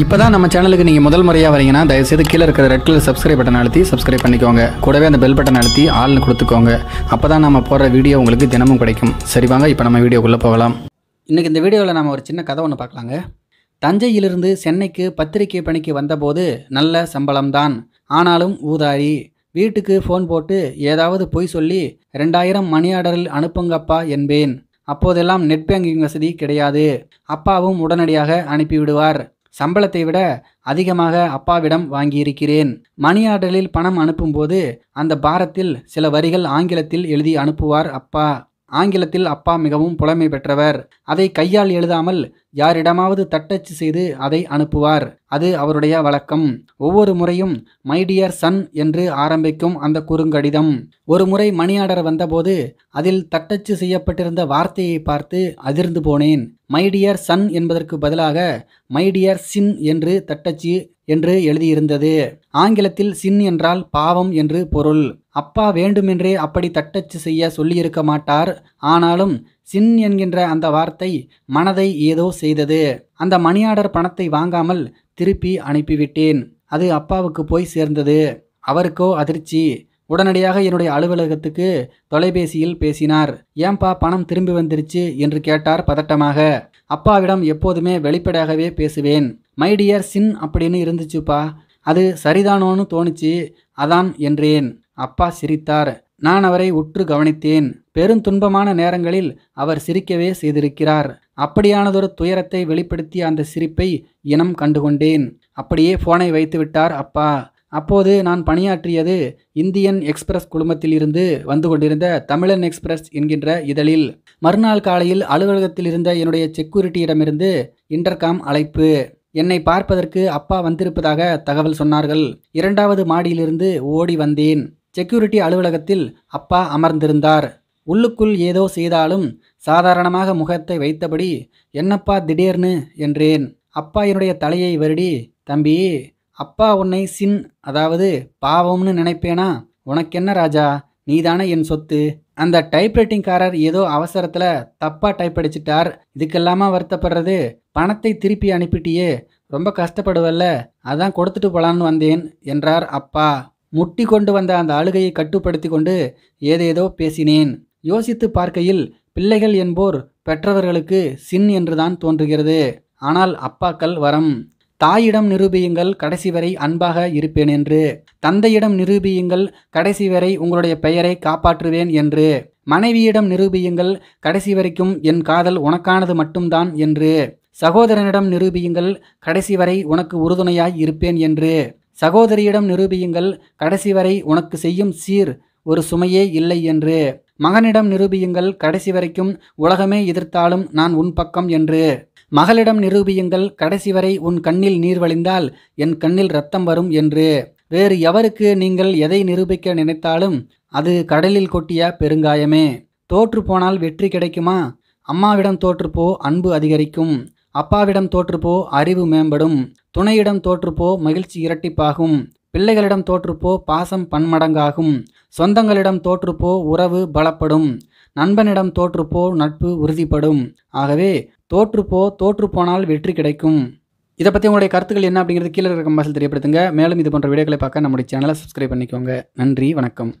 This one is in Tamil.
இப்போ தான் நம்ம சேனலுக்கு நீங்கள் முதல் முறையாக வரீங்கன்னா தயவுசெய்து கீழே இருக்கிற ரெட் கலர் சப்ஸ்கிரைப் பட்டன் அழுத்தி சப்ஸ்கிரைப் பண்ணிக்கோங்க கூடவே அந்த பெல் பட்டன் அழுத்தி ஆள்னு கொடுத்துக்கோங்க அப்போ தான் நம்ம போடுற வீடியோ உங்களுக்கு தினமும் கிடைக்கும் சரி வாங்க இப்போ நம்ம வீடியோக்குள்ளே போகலாம் இன்றைக்கி இந்த வீடியோவில் நம்ம ஒரு சின்ன கதை ஒன்று பார்க்கலாங்க தஞ்சையிலிருந்து சென்னைக்கு பத்திரிகை பணிக்கு வந்தபோது நல்ல சம்பளம்தான் ஆனாலும் ஊதாரி வீட்டுக்கு ஃபோன் போட்டு ஏதாவது பொய் சொல்லி ரெண்டாயிரம் மணி ஆர்டரில் அனுப்புங்கப்பா என்பேன் அப்போதெல்லாம் நெட் பேங்கிங் வசதி கிடையாது அப்பாவும் உடனடியாக அனுப்பிவிடுவார் சம்பளத்தை விட அதிகமாக அப்பாவிடம் வாங்கியிருக்கிறேன் மணி ஆர்டரில் பணம் அனுப்பும்போது அந்த பாரத்தில் சில வரிகள் ஆங்கிலத்தில் எழுதி அனுப்புவார் அப்பா ஆங்கிலத்தில் அப்பா மிகவும் புலமை பெற்றவர் அதை கையால் எழுதாமல் யாரிடமாவது தட்டச்சு செய்து அதை அனுப்புவார் அது அவருடைய வழக்கம் ஒவ்வொரு முறையும் மைடியர் சன் என்று ஆரம்பிக்கும் அந்த குறுங்கடிதம் ஒரு முறை மணி ஆர்டர் வந்தபோது அதில் தட்டச்சு செய்யப்பட்டிருந்த வார்த்தையை பார்த்து அதிர்ந்து போனேன் மைடியர் சன் என்பதற்கு பதிலாக மைடியர் சின் என்று தட்டச்சு என்று எழுதியிருந்தது ஆங்கிலத்தில் சின் என்றால் பாவம் என்று பொருள் அப்பா வேண்டுமென்றே அப்படி தட்டச்சு செய்ய சொல்லியிருக்க மாட்டார் ஆனாலும் சின் என்கின்ற அந்த வார்த்தை மனதை ஏதோ செய்தது அந்த மணியாடர் பணத்தை வாங்காமல் திருப்பி அனுப்பிவிட்டேன் அது அப்பாவுக்கு போய் சேர்ந்தது அவருக்கோ அதிர்ச்சி உடனடியாக என்னுடைய அலுவலகத்துக்கு தொலைபேசியில் பேசினார் ஏன்பா பணம் திரும்பி வந்துருச்சு என்று கேட்டார் பதட்டமாக அப்பாவிடம் எப்போதுமே வெளிப்படையாகவே பேசுவேன் மைடியர் சின் அப்படின்னு இருந்துச்சுப்பா அது சரிதானோன்னு தோணுச்சு அதான் என்றேன் அப்பா சிரித்தார் நான் அவரை உற்று கவனித்தேன் பெருந்துன்பமான நேரங்களில் அவர் சிரிக்கவே செய்திருக்கிறார் அப்படியானதொரு துயரத்தை வெளிப்படுத்திய அந்த சிரிப்பை இனம் கண்டுகொண்டேன் அப்படியே போனை வைத்து விட்டார் அப்பா அப்போது நான் பணியாற்றியது இந்தியன் எக்ஸ்பிரஸ் குழுமத்திலிருந்து வந்து கொண்டிருந்த தமிழன் எக்ஸ்பிரஸ் என்கின்ற இதழில் மறுநாள் காலையில் அலுவலகத்தில் இருந்த என்னுடைய செக்யூரிட்டியிடமிருந்து இன்டர்காம் அழைப்பு என்னை பார்ப்பதற்கு அப்பா வந்திருப்பதாக தகவல் சொன்னார்கள் இரண்டாவது மாடியிலிருந்து ஓடி வந்தேன் செக்யூரிட்டி அலுவலகத்தில் அப்பா அமர்ந்திருந்தார் உள்ளுக்குள் ஏதோ செய்தாலும் சாதாரணமாக முகத்தை வைத்தபடி என்னப்பா திடீர்னு என்றேன் அப்பா என்னுடைய தலையை வருடி தம்பி அப்பா உன்னை சின் அதாவது பாவம்னு நினைப்பேனா உனக்கென்ன ராஜா நீதான என் சொத்து அந்த டைப்ரைட்டிங்காரர் ஏதோ அவசரத்தில் தப்பாக டைப் அடிச்சிட்டார் இதுக்கெல்லாமா வருத்தப்படுறது பணத்தை திருப்பி அனுப்பிட்டியே ரொம்ப கஷ்டப்படுவல்ல அதான் கொடுத்துட்டு போலான்னு வந்தேன் என்றார் அப்பா முட்டி கொண்டு வந்த அந்த அழுகையை கட்டுப்படுத்தி கொண்டு ஏதேதோ பேசினேன் யோசித்து பார்க்கையில் பிள்ளைகள் என்போர் பெற்றவர்களுக்கு சின் என்றுதான் தோன்றுகிறது ஆனால் அப்பாக்கள் வரம் தாயிடம் நிரூபியுங்கள் கடைசி வரை அன்பாக இருப்பேன் என்று தந்தையிடம் நிரூபியுங்கள் கடைசி வரை உங்களுடைய பெயரை காப்பாற்றுவேன் என்று மனைவியிடம் நிரூபியுங்கள் கடைசி வரைக்கும் என் காதல் உனக்கானது மட்டும்தான் என்று சகோதரனிடம் நிரூபியுங்கள் கடைசி வரை உனக்கு உறுதுணையாய் இருப்பேன் என்று சகோதரியிடம் நிரூபியுங்கள் கடைசி வரை உனக்கு செய்யும் சீர் ஒரு சுமையே இல்லை என்று மகனிடம் நிரூபியுங்கள் கடைசி வரைக்கும் உலகமே எதிர்த்தாலும் நான் உன் பக்கம் என்று மகளிடம் நிரூபியுங்கள் கடைசி வரை உன் கண்ணில் நீர் வழிந்தால் என் கண்ணில் ரத்தம் வரும் என்று வேறு எவருக்கு நீங்கள் எதை நிரூபிக்க நினைத்தாலும் அது கடலில் கொட்டிய பெருங்காயமே தோற்று போனால் வெற்றி கிடைக்குமா அம்மாவிடம் தோற்றுப்போ அன்பு அதிகரிக்கும் அப்பாவிடம் தோற்றுப்போ அறிவு மேம்படும் துணையிடம் தோற்றுப்போ மகிழ்ச்சி இரட்டிப்பாகும் பிள்ளைகளிடம் தோற்றுப்போ பாசம் பன்மடங்காகும் சொந்தங்களிடம் தோற்றுப்போ உறவு பலப்படும் நண்பனிடம் தோற்றுப்போ நட்பு உறுதிப்படும் ஆகவே தோற்றுப்போ தோற்றுப்போனால் வெற்றி கிடைக்கும் இதை பற்றி உங்களுடைய கருத்துக்கள் என்ன அப்படிங்கிறது கீழே இருக்க மாசில் தெரியப்படுத்துங்க மேலும் இது போன்ற வீடியோக்களை பார்க்க நம்முடைய சேனலை சப்ஸ்கிரைப் பண்ணிக்கோங்க நன்றி வணக்கம்